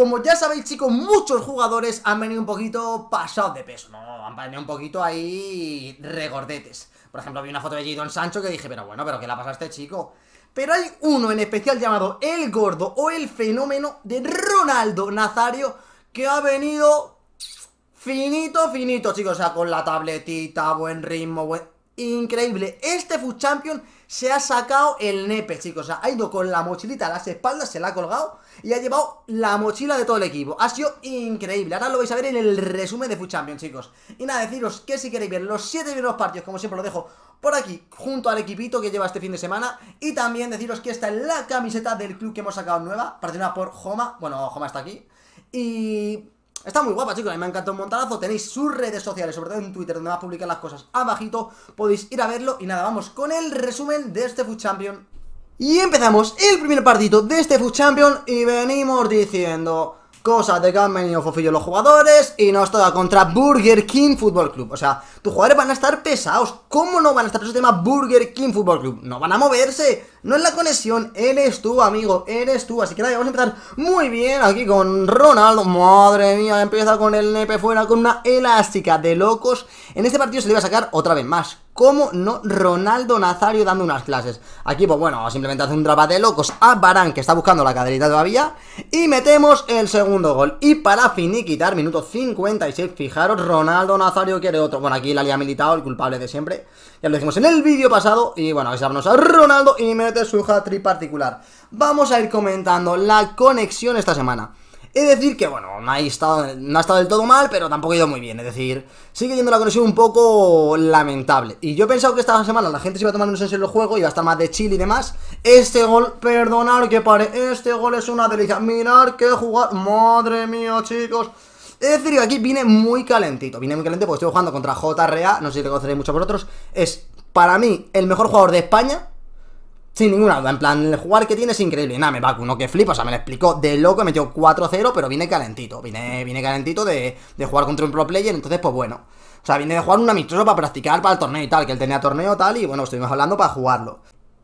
Como ya sabéis, chicos, muchos jugadores han venido un poquito pasados de peso, ¿no? Han venido un poquito ahí regordetes. Por ejemplo, vi una foto de Gidon Sancho que dije, pero bueno, pero ¿qué la pasaste, a este chico? Pero hay uno en especial llamado El Gordo o El Fenómeno de Ronaldo Nazario que ha venido finito, finito, chicos. O sea, con la tabletita, buen ritmo, buen... Increíble. Este FUT Champion se ha sacado el nepe, chicos. ha ido con la mochilita a las espaldas, se la ha colgado y ha llevado la mochila de todo el equipo. Ha sido increíble. Ahora lo vais a ver en el resumen de Food Champions, chicos. Y nada, deciros que si queréis ver los 7 primeros partidos, como siempre lo dejo por aquí, junto al equipito que lleva este fin de semana. Y también deciros que está en la camiseta del club que hemos sacado nueva, patrocinada por Joma. Bueno, Joma está aquí. Y Está muy guapa, chicos, a mí me encantado un montarazo. Tenéis sus redes sociales, sobre todo en Twitter, donde va a publicar las cosas abajito. Podéis ir a verlo. Y nada, vamos con el resumen de este Food Champion. Y empezamos el primer partido de este Food Champion y venimos diciendo cosas de han venido fofillos los jugadores y nos toca contra Burger King Football Club. O sea, tus jugadores van a estar pesados. ¿Cómo no van a estar pesados el tema Burger King Football Club? No van a moverse. No es la conexión. Eres tú, amigo. Eres tú. Así que nada, vamos a empezar muy bien aquí con Ronaldo. Madre mía, empieza con el nepe fuera con una elástica de locos. En este partido se le va a sacar otra vez más. ¿Cómo no Ronaldo Nazario dando unas clases. Aquí, pues bueno, simplemente hace un drama de locos a Barán, que está buscando la caderita todavía, y metemos el segundo gol. Y para finiquitar, minuto 56, fijaros, Ronaldo Nazario quiere otro. Bueno, aquí la ha militado, el culpable de siempre. Ya lo dijimos en el vídeo pasado, y bueno, ahí a Ronaldo y mete su hat trick particular. Vamos a ir comentando la conexión esta semana. Es decir que, bueno, no ha, estado, ha estado del todo mal, pero tampoco ha ido muy bien. Es decir, sigue yendo la conexión un poco lamentable. Y yo he pensado que esta semana la gente se iba a tomar menos en el juego, iba a estar más de chill y demás. Este gol, perdonar que pare, este gol es una delicia. Mirar qué jugar, madre mía, chicos. Es decir, que aquí viene muy calentito. Viene muy caliente porque estoy jugando contra JRA, no sé si le conoceréis mucho por vosotros. Es, para mí, el mejor jugador de España sin ninguna duda, en plan, el jugar que tiene es increíble. nada, me vacuno, que flipa, o sea, me lo explicó de loco, metió 4-0, pero viene calentito, viene, viene calentito de, de jugar contra un pro player, entonces, pues bueno. O sea, viene de jugar un amistoso para practicar para el torneo y tal, que él tenía torneo tal, y bueno, estuvimos hablando para jugarlo.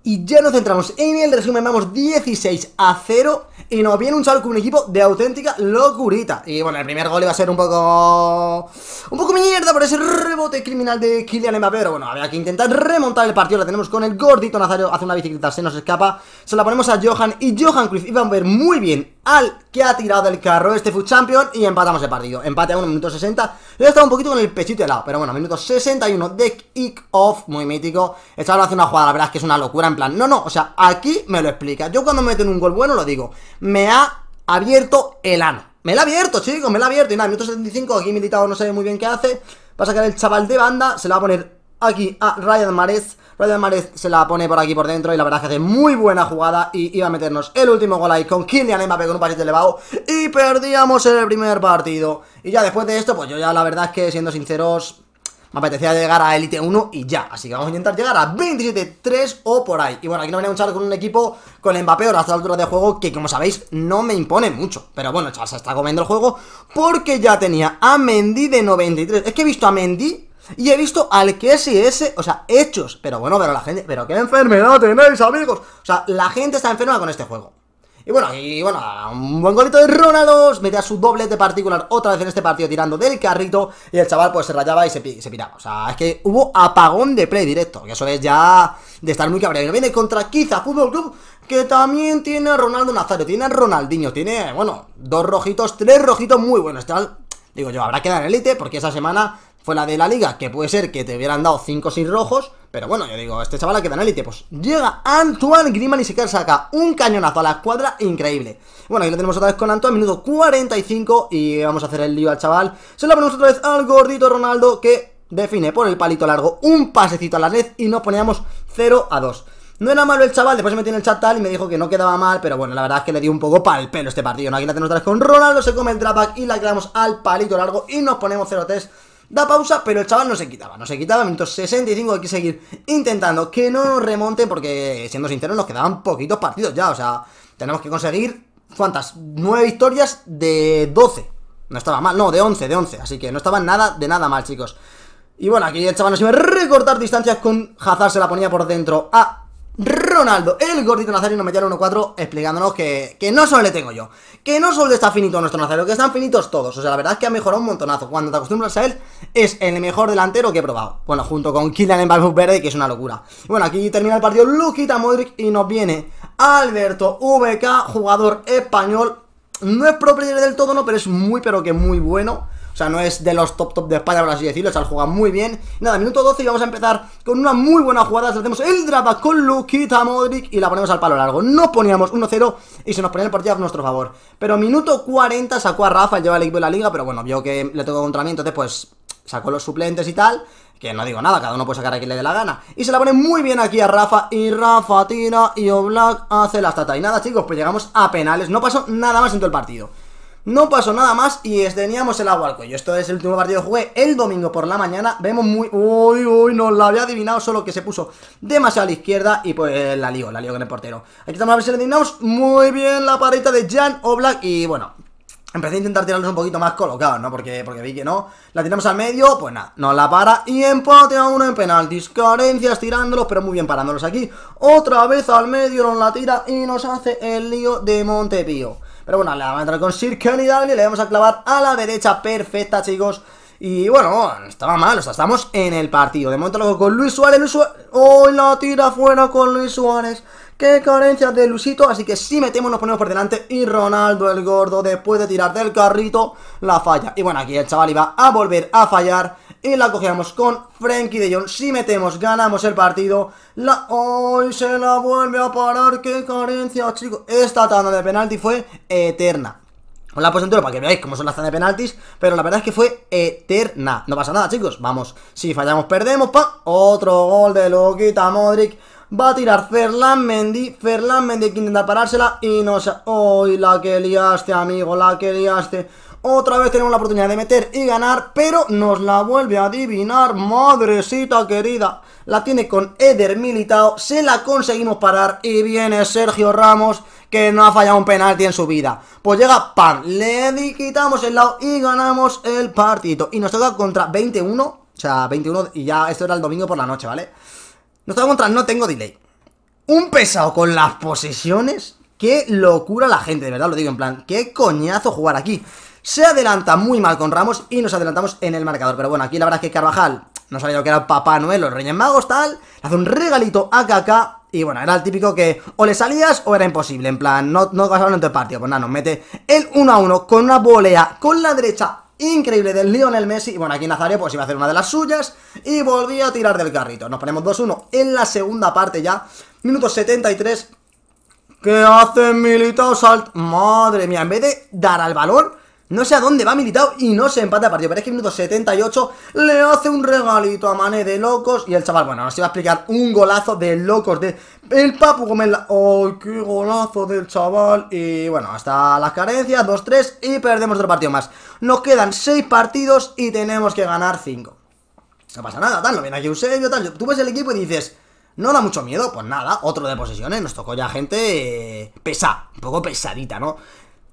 Y ya nos centramos en el resumen, vamos 16 a 0 y nos viene un salto con un equipo de auténtica locurita. Y bueno, el primer gol iba a ser un poco... Un poco mierda por ese rebote criminal de Kylian Mbappé, pero bueno, había que intentar remontar el partido. La tenemos con el gordito Nazario, hace una bicicleta, se nos escapa. Se la ponemos a Johan y Johan Cruz iban a ver muy bien al que ha tirado el carro este Food Champion y empatamos el partido. Empate a 1 minuto 60. Yo estaba un poquito con el pechito helado, pero bueno, minuto 61 de kick-off, muy mítico. Esta hace una jugada, la verdad es que es una locura, en plan, no, no, o sea, aquí me lo explica. Yo cuando meto en un gol bueno lo digo, me ha abierto el ano. Me lo ha abierto, chicos, me lo ha abierto. Y nada, minuto 75, aquí militado no sé muy bien qué hace. Pasa que el chaval de banda, se le va a poner aquí a ah, Ryan Mares. Ryan Mares se la pone por aquí por dentro y la verdad es que hace muy buena jugada y iba a meternos el último gol ahí con Kylian Mbappé con un pase elevado y perdíamos el primer partido. Y ya después de esto, pues yo ya la verdad es que siendo sinceros... Me apetecía llegar a Elite 1 y ya, así que vamos a intentar llegar a 27-3 o por ahí Y bueno, aquí no venía un charco con un equipo con Mbappé hasta la altura de juego que como sabéis no me impone mucho Pero bueno, se está comiendo el juego porque ya tenía a Mendy de 93 Es que he visto a Mendy y he visto al que si ese, o sea, hechos. Pero bueno, pero la gente, pero qué enfermedad tenéis, amigos. O sea, la gente está enferma con este juego. Y bueno, y bueno, un buen golito de Ronaldos, a su doblete particular otra vez en este partido tirando del carrito y el chaval pues se rayaba y se, piraba. O sea, es que hubo apagón de play directo, Y eso es ya de estar muy cabreado. Y viene contra quizá Fútbol Club, que también tiene a Ronaldo Nazario, tiene a Ronaldinho, tiene, bueno, dos rojitos, tres rojitos muy buenos. Este digo yo, habrá que dar élite porque esa semana fue la de la liga, que puede ser que te hubieran dado 5 sin rojos, pero bueno, yo digo, este chaval queda en élite, pues llega Antoine Griezmann y se queda saca un cañonazo a la escuadra, increíble. Bueno, aquí lo tenemos otra vez con Antoine, minuto 45 y vamos a hacer el lío al chaval. Se lo ponemos otra vez al gordito Ronaldo que define por el palito largo un pasecito a la red y nos poníamos 0 a 2. No era malo el chaval, después se metió en el chat tal y me dijo que no quedaba mal, pero bueno, la verdad es que le dio un poco pal pelo este partido. Aquí la tenemos otra vez con Ronaldo, se come el pack y la quedamos al palito largo y nos ponemos 0-3 a da pausa, pero el chaval no se quitaba, no se quitaba, minutos 65 hay que seguir intentando que no nos remonte, porque siendo sinceros nos quedaban poquitos partidos ya, o sea, tenemos que conseguir, ¿cuántas? 9 victorias de 12, no estaba mal, no, de 11, de 11, así que no estaba nada, de nada mal, chicos. Y bueno, aquí el chaval nos iba a recortar distancias con Hazard, se la ponía por dentro a Ronaldo, el gordito Nazario, nos metió al 1-4 explicándonos que, no solo le tengo yo, que no solo está finito nuestro Nazario, que están finitos todos. O sea, la verdad es que ha mejorado un montonazo. Cuando te acostumbras a él, es el mejor delantero que he probado. Bueno, junto con Kylian Mbappé Verde, que es una locura. Bueno, aquí termina el partido Luquita Modric y nos viene Alberto VK, jugador español. No es propiedad del todo, no, pero es muy, pero que muy bueno. O sea, no es de los top top de España, por así decirlo. O sea, juega muy bien. Nada, minuto 12 y vamos a empezar con una muy buena jugada. Hacemos el drama con Luquita Modric y la ponemos al palo largo. No poníamos 1-0 y se nos ponía el partido a nuestro favor. Pero minuto 40 sacó a Rafa, lleva el equipo de la liga, pero bueno, vio que le tocó contra mí, entonces pues sacó los suplentes y tal. Que no digo nada, cada uno puede sacar a quien le dé la gana. Y se la pone muy bien aquí a Rafa. Y Rafa tira y Oblak hace la tata. Y nada, chicos, pues llegamos a penales. No pasó nada más en todo el partido. No pasó nada más y teníamos el agua al cuello. Esto es el último partido que jugué el domingo por la mañana. Vemos muy... Uy, uy, no la había adivinado, solo que se puso demasiado a la izquierda y pues la lío, la lío con el portero. Aquí estamos a ver si le adivinamos muy bien la parita de Jan Oblak y bueno... Empecé a intentar tirarlos un poquito más colocados, ¿no? Porque, porque vi que no. La tiramos al medio, pues nada, nos la para y empate a uno en penaltis. Carencias tirándolos, pero muy bien parándolos aquí. Otra vez al medio nos la tira y nos hace el lío de Montepío. Pero bueno, le vamos a entrar con Sir y le vamos a clavar a la derecha. Perfecta, chicos. Y bueno, estaba mal, o sea, estamos en el partido. De momento luego con Luis Suárez, Luis ¡Oh, la tira fuera con Luis Suárez! ¡Qué carencia de Luisito! Así que si metemos nos ponemos por delante y Ronaldo el gordo después de tirar del carrito la falla. Y bueno, aquí el chaval iba a volver a fallar y la cogíamos con Frankie de Jong. Si metemos, ganamos el partido. La... ¡Ay! Se la vuelve a parar. ¡Qué carencia, chicos! Esta tanda de penalti fue eterna. Os la he puesto para que veáis cómo son las tandas de penaltis, pero la verdad es que fue eterna. No pasa nada, chicos. Vamos, si fallamos, perdemos. ¡Pa! Otro gol de Loquita Modric. Va a tirar Ferland Mendy. Ferland Mendy que intenta parársela y no se... ¡Uy, la que liaste, amigo! La que liaste. Otra vez tenemos la oportunidad de meter y ganar, pero nos la vuelve a adivinar, madrecita querida. La tiene con Eder Militao, se la conseguimos parar y viene Sergio Ramos, que no ha fallado un penalti en su vida. Pues llega Pan, le quitamos el lado y ganamos el partido. Y nos toca contra 21, o sea, 21 y ya esto era el domingo por la noche, ¿vale? Nos toca contra No Tengo Delay. Un pesado con las posesiones. Qué locura la gente, de verdad lo digo en plan. Qué coñazo jugar aquí. Se adelanta muy mal con Ramos y nos adelantamos en el marcador. Pero bueno, aquí la verdad es que Carvajal no sabía lo que era Papá Noel, los Reyes Magos, tal. Le hace un regalito a Kaká. Y bueno, era el típico que o le salías o era imposible. En plan, no, no pasaron en el partido. Pues nada, nos mete el 1 a 1 con una volea con la derecha increíble del Lionel Messi. Y bueno, aquí Nazario pues iba a hacer una de las suyas y volvía a tirar del carrito. Nos ponemos 2-1 en la segunda parte ya. Minuto 73. ¿Qué hace Militao Salt? Madre mía, en vez de dar al balón no sé a dónde va militado y no se empata el partido. Pero es que en minuto 78 le hace un regalito a Mané de locos. Y el chaval, bueno, nos iba a explicar un golazo de locos de el Papu Gómez. ¡Ay, oh, qué golazo del chaval! Y bueno, hasta las carencias, 2-3 y perdemos otro partido más. Nos quedan 6 partidos y tenemos que ganar 5. No pasa nada, tal, no viene aquí Eusebio, tal. Tú ves el equipo y dices... ¿No da mucho miedo? Pues nada, otro de posesiones, nos tocó ya gente eh, pesa, pesada, un poco pesadita, ¿no?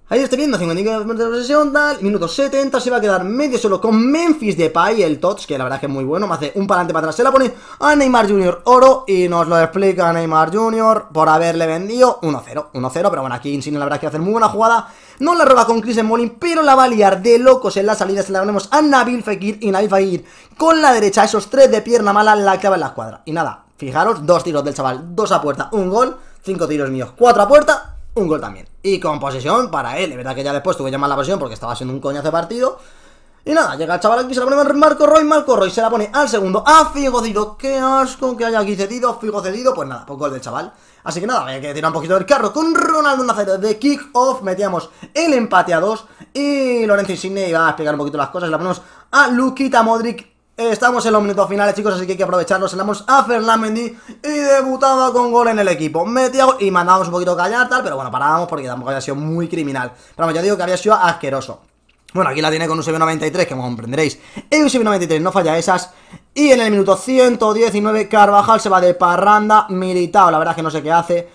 Ahí estoy viendo, 55 minutos de posesión, tal, minuto 70, se va a quedar medio solo con Memphis de Depay, el Tots, que la verdad es que es muy bueno, me hace un para adelante para atrás, se la pone a Neymar Jr. oro y nos lo explica Neymar Jr. por haberle vendido 1-0, 1-0, pero bueno, aquí Insigne la verdad que hacer muy buena jugada, no la roba con Chris Molin, pero la va a liar de locos en la salida, se la ponemos a Nabil Fekir y Nabil Fekir con la derecha, esos tres de pierna mala la clava en la cuadra y nada, fijaros, dos tiros del chaval, dos a puerta, un gol, cinco tiros míos, cuatro a puerta, un gol también. Y con posesión para él. Es verdad que ya después tuve que llamar la posición porque estaba siendo un coñazo de partido. Y nada, llega el chaval aquí, se la pone Marco Roy, Marco Roy se la pone al segundo, a ¡Ah, Figo cedido, qué asco que haya aquí cedido, Figo cedido, pues nada, pues gol del chaval. Así que nada, había que tirar un poquito del carro con Ronaldo Nacero de kick-off, metíamos el empate a dos y Lorenzo Insigne iba a explicar un poquito las cosas, la ponemos a Luquita Modric Estamos en los minutos finales, chicos, así que hay que aprovecharlos. Salamos a Fernández y debutaba con gol en el equipo. Meteo y mandábamos un poquito callar, tal, pero bueno, parábamos porque tampoco había sido muy criminal. Pero bueno, ya digo que había sido asqueroso. Bueno, aquí la tiene con un 93, que comprenderéis. un 93 no falla esas. Y en el minuto 119, Carvajal se va de parranda, militado. La verdad es que no sé qué hace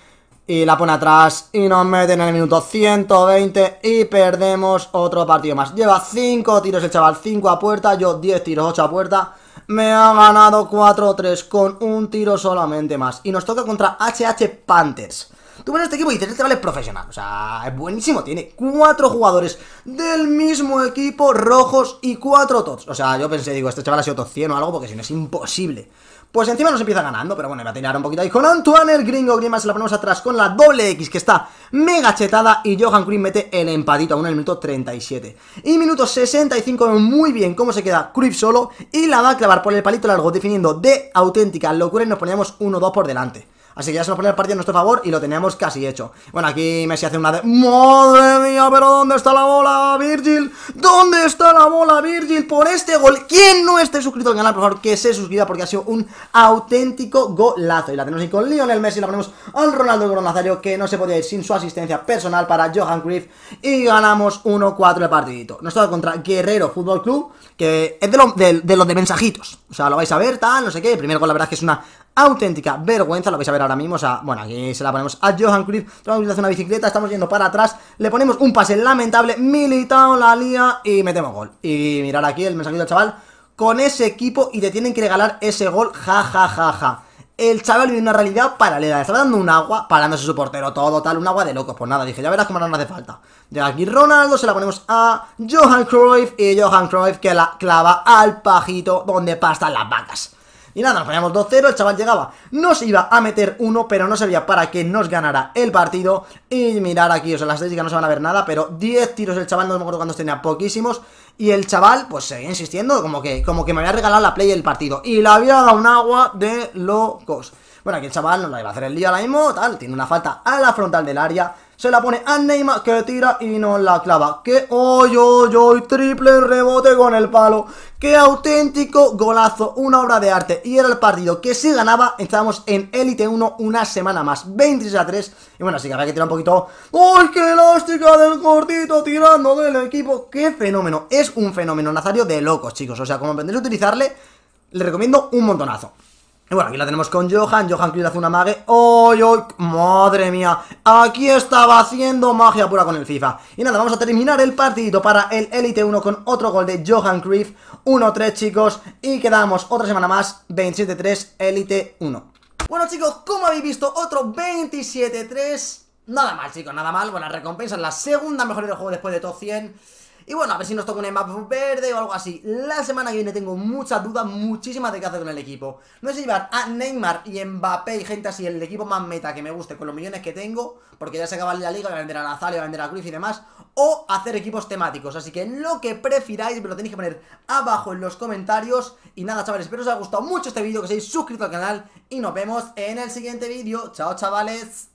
y la pone atrás y nos meten en el minuto 120 y perdemos otro partido más. Lleva 5 tiros el chaval, 5 a puerta, yo 10 tiros, 8 a puerta. Me ha ganado 4-3 con un tiro solamente más. Y nos toca contra HH Panthers. Tú ves este equipo y dices, este chaval es profesional. O sea, es buenísimo. Tiene 4 jugadores del mismo equipo, rojos y cuatro tots. O sea, yo pensé, digo, este chaval ha sido top 100 o algo, porque si no es imposible. Pues encima nos empieza ganando, pero bueno, va a tirar un poquito ahí con Antoine, el gringo Grima, la ponemos atrás con la doble X, que está mega chetada, y Johan Cruyff mete el empatito aún en el minuto 37. Y minuto 65, muy bien cómo se queda Cruyff solo, y la va a clavar por el palito largo, definiendo de auténtica locura, y nos poníamos 1-2 por delante. Así que ya se nos pone el partido en nuestro favor y lo teníamos casi hecho. Bueno, aquí Messi hace una ¡Madre mía! ¿Pero dónde está la bola, Virgil? ¿Dónde está la bola, Virgil? Por este gol. Quien no esté suscrito al canal, por favor, que se suscriba porque ha sido un auténtico golazo. Y la tenemos ahí con Lionel Messi, la ponemos al Ronaldo Nazario que no se podía ir sin su asistencia personal para Johan Cruyff y ganamos 1-4 el partidito. Nos toca contra Guerrero Fútbol Club, que es de, los de mensajitos. O sea, lo vais a ver, tal, no sé qué. El primer gol, la verdad que es una auténtica vergüenza, lo vais a ver ahora mismo, o bueno, aquí se la ponemos a Johan Cruyff, hacer una bicicleta, estamos yendo para atrás, le ponemos un pase lamentable, Militao la lía y metemos gol. Y mirar aquí el mensaje del chaval, con ese equipo y te tienen que regalar ese gol, ja, ja, ja, ja. El chaval vive una realidad paralela, le estaba dando un agua, parándose su portero, todo tal, un agua de locos, pues nada, dije, ya verás cómo no nos hace falta. De aquí Ronaldo, se la ponemos a Johan Cruyff y Johan Cruyff que la clava al pajito donde pastan las vacas. Y nada, nos poníamos 2-0, el chaval llegaba, nos iba a meter uno, pero no servía para que nos ganara el partido. Y mirar aquí, o sea, las estadísticas no se van a ver nada, pero 10 tiros el chaval, no me acuerdo cuántos tenía, poquísimos. Y el chaval, pues seguía insistiendo, como que, como que me había regalado la play del partido. Y la había dado un agua de locos. Bueno, aquí el chaval nos la iba a hacer el día la mismo, tal, tiene una falta a la frontal del área. Se la pone a Neymar que tira y no la clava. ¡Qué hoyo, hoy, yo, Triple rebote con el palo. ¡Qué auténtico golazo! Una obra de arte. Y era el partido que si ganaba, estábamos en Elite 1 una semana más. 23 a 3. Y bueno, así que habrá que tirar un poquito. ¡Uy, qué elástica del gordito tirando del equipo! ¡Qué fenómeno! Es un fenómeno nazario de locos, chicos. O sea, como aprendéis a utilizarle, le recomiendo un montonazo. Y bueno, aquí la tenemos con Johan, Johan quiere hace una mague ¡Oy, oy! ¡Madre mía! Aquí estaba haciendo magia pura con el FIFA Y nada, vamos a terminar el partidito para el Elite 1 con otro gol de Johan Cruyff 1-3 chicos, y quedamos otra semana más 27-3 Elite 1 Bueno chicos, como habéis visto, otro 27-3 Nada mal chicos, nada mal, buenas recompensas La segunda mejor del juego después de top 100 y bueno, a ver si nos toca un map verde o algo así. La semana que viene tengo muchas dudas, muchísimas de qué hacer con el equipo. No sé si llevar a Neymar y Mbappé y gente así, el equipo más meta que me guste, con los millones que tengo, porque ya se acaba la liga, voy a vender a Nazario, a vender a Cruz y demás, o hacer equipos temáticos. Así que lo que prefiráis me lo tenéis que poner abajo en los comentarios. Y nada, chavales, espero os haya gustado mucho este vídeo, que seáis suscrito al canal y nos vemos en el siguiente vídeo. Chao, chavales.